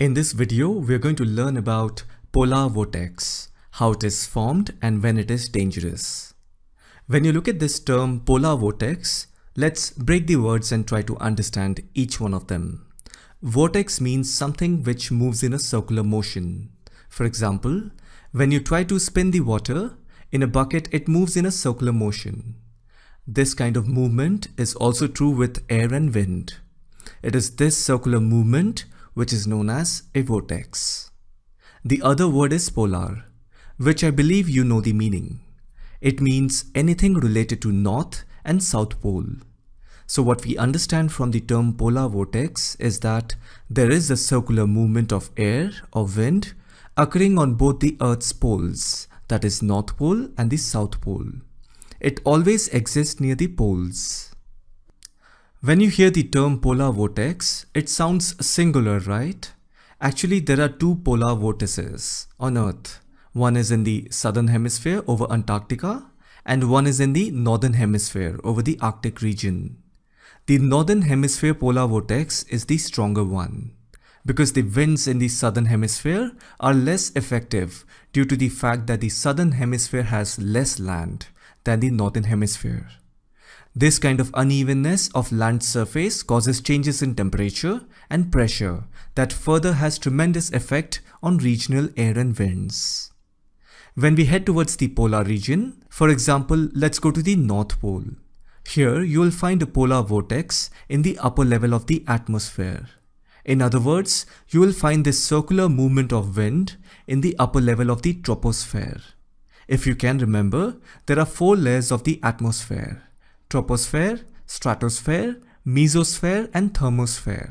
In this video, we are going to learn about polar vortex, how it is formed and when it is dangerous. When you look at this term polar vortex, let's break the words and try to understand each one of them. Vortex means something which moves in a circular motion. For example, when you try to spin the water, in a bucket it moves in a circular motion. This kind of movement is also true with air and wind. It is this circular movement which is known as a vortex. The other word is polar, which I believe you know the meaning. It means anything related to north and south pole. So what we understand from the term polar vortex is that there is a circular movement of air or wind occurring on both the earth's poles, that is north pole and the south pole. It always exists near the poles. When you hear the term polar vortex, it sounds singular, right? Actually, there are two polar vortices on Earth. One is in the southern hemisphere over Antarctica and one is in the northern hemisphere over the Arctic region. The northern hemisphere polar vortex is the stronger one because the winds in the southern hemisphere are less effective due to the fact that the southern hemisphere has less land than the northern hemisphere. This kind of unevenness of land surface causes changes in temperature and pressure that further has tremendous effect on regional air and winds. When we head towards the polar region, for example, let's go to the North Pole. Here you will find a polar vortex in the upper level of the atmosphere. In other words, you will find this circular movement of wind in the upper level of the troposphere. If you can remember, there are four layers of the atmosphere troposphere, stratosphere, mesosphere and thermosphere.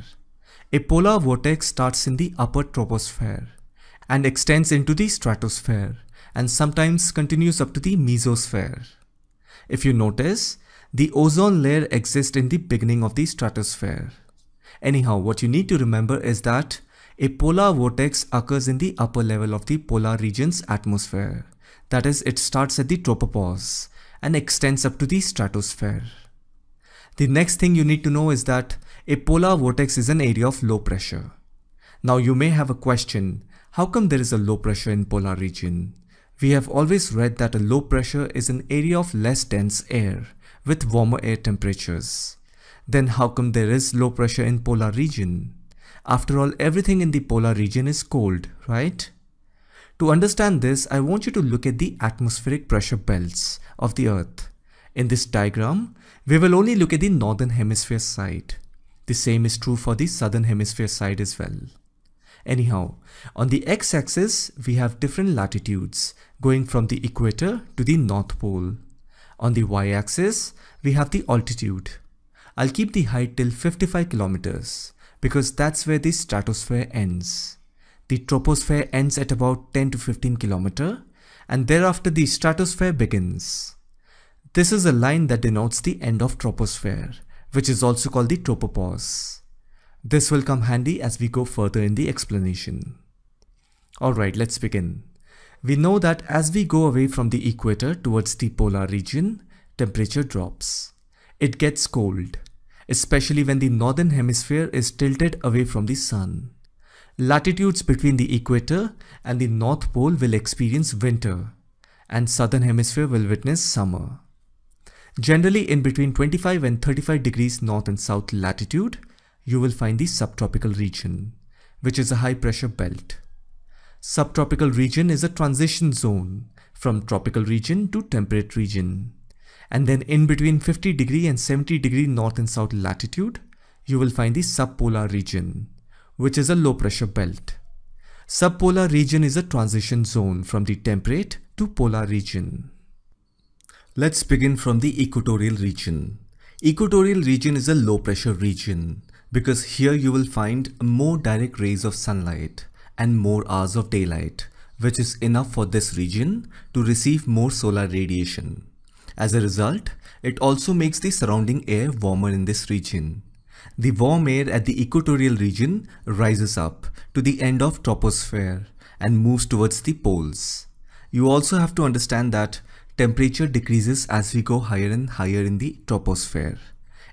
A polar vortex starts in the upper troposphere and extends into the stratosphere and sometimes continues up to the mesosphere. If you notice, the ozone layer exists in the beginning of the stratosphere. Anyhow, what you need to remember is that a polar vortex occurs in the upper level of the polar region's atmosphere. That is, it starts at the tropopause and extends up to the stratosphere. The next thing you need to know is that a polar vortex is an area of low pressure. Now you may have a question, how come there is a low pressure in polar region? We have always read that a low pressure is an area of less dense air with warmer air temperatures. Then how come there is low pressure in polar region? After all, everything in the polar region is cold, right? To understand this, I want you to look at the atmospheric pressure belts of the Earth. In this diagram, we will only look at the northern hemisphere side. The same is true for the southern hemisphere side as well. Anyhow, on the x-axis, we have different latitudes going from the equator to the North Pole. On the y-axis, we have the altitude. I'll keep the height till 55 kilometers because that's where the stratosphere ends. The troposphere ends at about 10 to 15 km and thereafter the stratosphere begins. This is a line that denotes the end of troposphere, which is also called the tropopause. This will come handy as we go further in the explanation. Alright, let's begin. We know that as we go away from the equator towards the polar region, temperature drops. It gets cold, especially when the northern hemisphere is tilted away from the sun. Latitudes between the equator and the North Pole will experience winter and southern hemisphere will witness summer. Generally in between 25 and 35 degrees north and south latitude, you will find the subtropical region, which is a high pressure belt. Subtropical region is a transition zone from tropical region to temperate region. And then in between 50 degree and 70 degree north and south latitude, you will find the subpolar region, which is a low pressure belt. Subpolar region is a transition zone from the temperate to polar region. Let's begin from the equatorial region. Equatorial region is a low pressure region because here you will find more direct rays of sunlight and more hours of daylight which is enough for this region to receive more solar radiation. As a result, it also makes the surrounding air warmer in this region the warm air at the equatorial region rises up to the end of troposphere and moves towards the poles. You also have to understand that temperature decreases as we go higher and higher in the troposphere.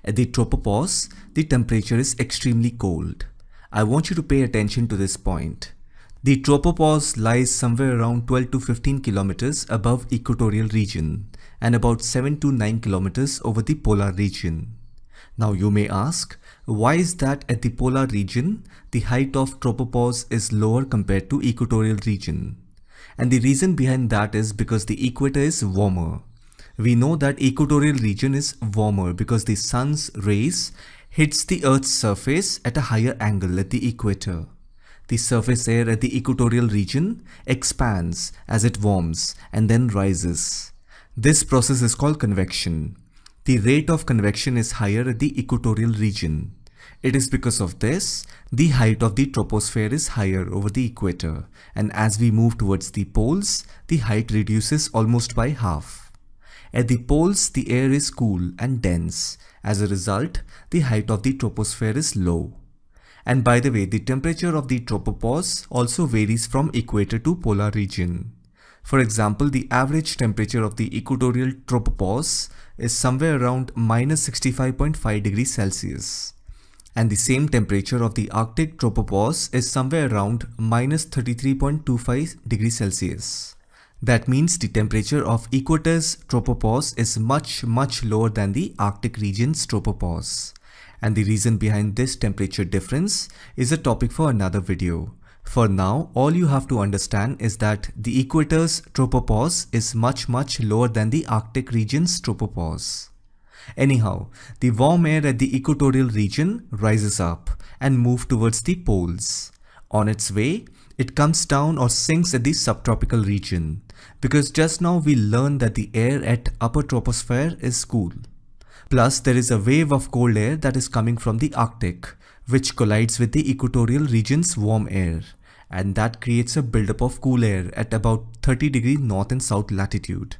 At the tropopause, the temperature is extremely cold. I want you to pay attention to this point. The tropopause lies somewhere around 12 to 15 kilometers above equatorial region and about 7 to 9 kilometers over the polar region. Now you may ask, why is that at the polar region, the height of tropopause is lower compared to equatorial region? And the reason behind that is because the equator is warmer. We know that equatorial region is warmer because the sun's rays hits the earth's surface at a higher angle at the equator. The surface air at the equatorial region expands as it warms and then rises. This process is called convection the rate of convection is higher at the equatorial region. It is because of this, the height of the troposphere is higher over the equator and as we move towards the poles, the height reduces almost by half. At the poles, the air is cool and dense. As a result, the height of the troposphere is low. And by the way, the temperature of the tropopause also varies from equator to polar region. For example, the average temperature of the equatorial tropopause is somewhere around minus 65.5 degrees Celsius. And the same temperature of the Arctic tropopause is somewhere around minus 33.25 degrees Celsius. That means the temperature of Equator's tropopause is much much lower than the Arctic region's tropopause. And the reason behind this temperature difference is a topic for another video. For now, all you have to understand is that the equator's tropopause is much much lower than the Arctic region's tropopause. Anyhow, the warm air at the equatorial region rises up and moves towards the poles. On its way, it comes down or sinks at the subtropical region because just now we learned that the air at upper troposphere is cool. Plus, there is a wave of cold air that is coming from the Arctic, which collides with the equatorial region's warm air and that creates a buildup of cool air at about 30 degree north and south latitude.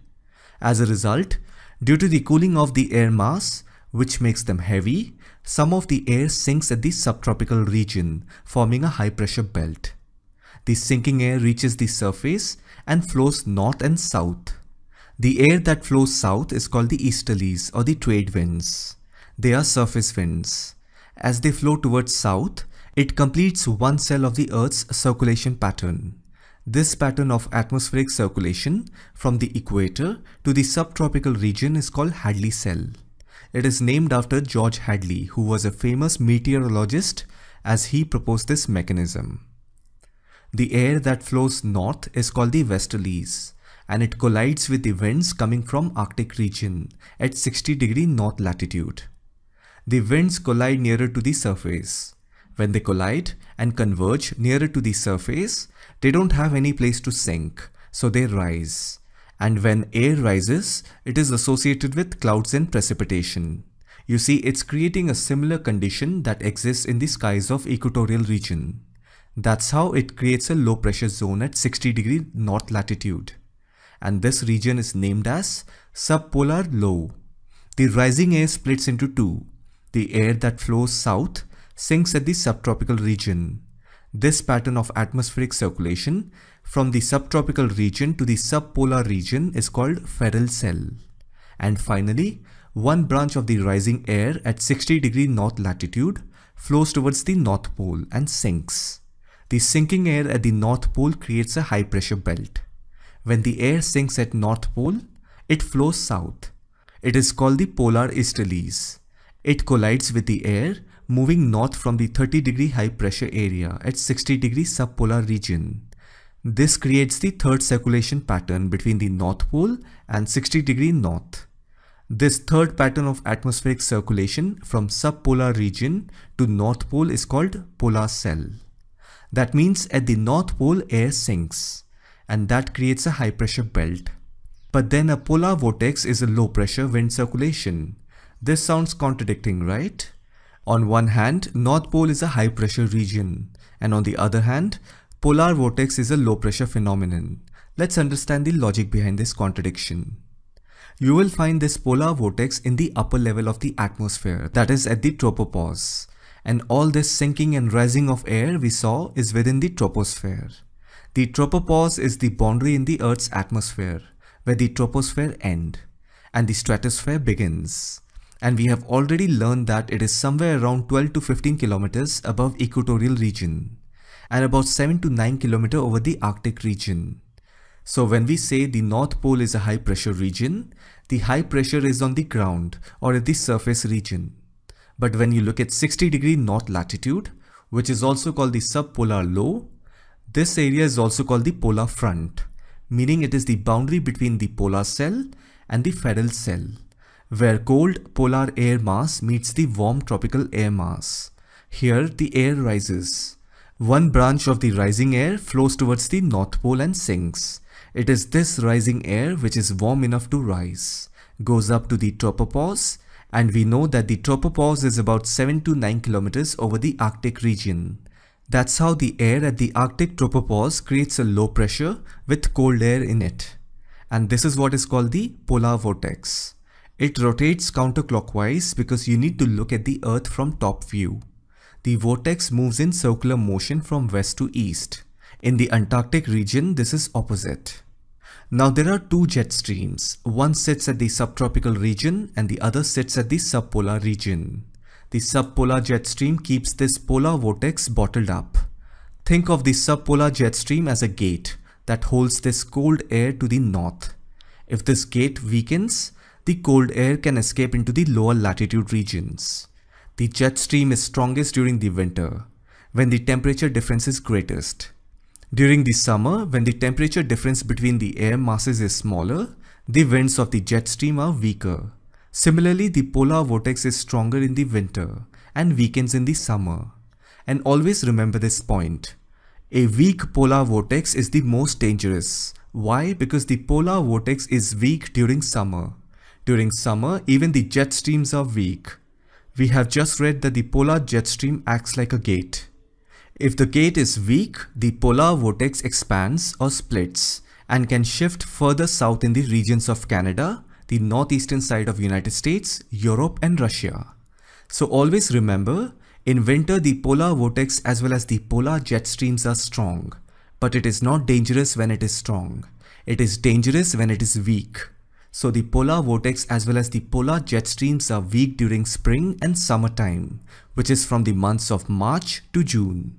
As a result, due to the cooling of the air mass, which makes them heavy, some of the air sinks at the subtropical region, forming a high pressure belt. The sinking air reaches the surface and flows north and south. The air that flows south is called the easterlies or the trade winds. They are surface winds. As they flow towards south, it completes one cell of the Earth's circulation pattern. This pattern of atmospheric circulation from the equator to the subtropical region is called Hadley cell. It is named after George Hadley, who was a famous meteorologist as he proposed this mechanism. The air that flows north is called the westerlies and it collides with the winds coming from Arctic region at 60 degree north latitude. The winds collide nearer to the surface. When they collide and converge nearer to the surface, they don't have any place to sink, so they rise. And when air rises, it is associated with clouds and precipitation. You see, it's creating a similar condition that exists in the skies of equatorial region. That's how it creates a low pressure zone at 60 degree north latitude. And this region is named as subpolar low. The rising air splits into two. The air that flows south sinks at the subtropical region. This pattern of atmospheric circulation from the subtropical region to the subpolar region is called feral cell. And finally, one branch of the rising air at 60 degree north latitude flows towards the North Pole and sinks. The sinking air at the North Pole creates a high pressure belt. When the air sinks at North Pole, it flows south. It is called the polar easterlies. It collides with the air moving north from the 30 degree high pressure area at 60 degree subpolar region. This creates the third circulation pattern between the North Pole and 60 degree north. This third pattern of atmospheric circulation from subpolar region to North Pole is called polar cell. That means at the North Pole air sinks and that creates a high pressure belt. But then a polar vortex is a low pressure wind circulation. This sounds contradicting, right? On one hand, North Pole is a high pressure region and on the other hand, polar vortex is a low pressure phenomenon. Let's understand the logic behind this contradiction. You will find this polar vortex in the upper level of the atmosphere, that is at the tropopause. And all this sinking and rising of air we saw is within the troposphere. The tropopause is the boundary in the Earth's atmosphere, where the troposphere end and the stratosphere begins and we have already learned that it is somewhere around 12 to 15 kilometers above equatorial region and about 7 to 9 kilometer over the Arctic region. So when we say the North Pole is a high pressure region, the high pressure is on the ground or at the surface region. But when you look at 60 degree north latitude, which is also called the subpolar low, this area is also called the polar front, meaning it is the boundary between the polar cell and the feral cell where cold polar air mass meets the warm tropical air mass. Here the air rises. One branch of the rising air flows towards the North Pole and sinks. It is this rising air which is warm enough to rise, goes up to the tropopause, and we know that the tropopause is about 7 to 9 kilometers over the Arctic region. That's how the air at the Arctic tropopause creates a low pressure with cold air in it. And this is what is called the polar vortex. It rotates counterclockwise because you need to look at the earth from top view. The vortex moves in circular motion from west to east. In the Antarctic region, this is opposite. Now there are two jet streams. One sits at the subtropical region and the other sits at the subpolar region. The subpolar jet stream keeps this polar vortex bottled up. Think of the subpolar jet stream as a gate that holds this cold air to the north. If this gate weakens, the cold air can escape into the lower latitude regions. The jet stream is strongest during the winter, when the temperature difference is greatest. During the summer, when the temperature difference between the air masses is smaller, the winds of the jet stream are weaker. Similarly, the polar vortex is stronger in the winter and weakens in the summer. And always remember this point. A weak polar vortex is the most dangerous. Why? Because the polar vortex is weak during summer. During summer, even the jet streams are weak. We have just read that the polar jet stream acts like a gate. If the gate is weak, the polar vortex expands or splits and can shift further south in the regions of Canada, the northeastern side of United States, Europe and Russia. So always remember, in winter the polar vortex as well as the polar jet streams are strong, but it is not dangerous when it is strong. It is dangerous when it is weak. So the polar vortex as well as the polar jet streams are weak during spring and summer time, which is from the months of March to June.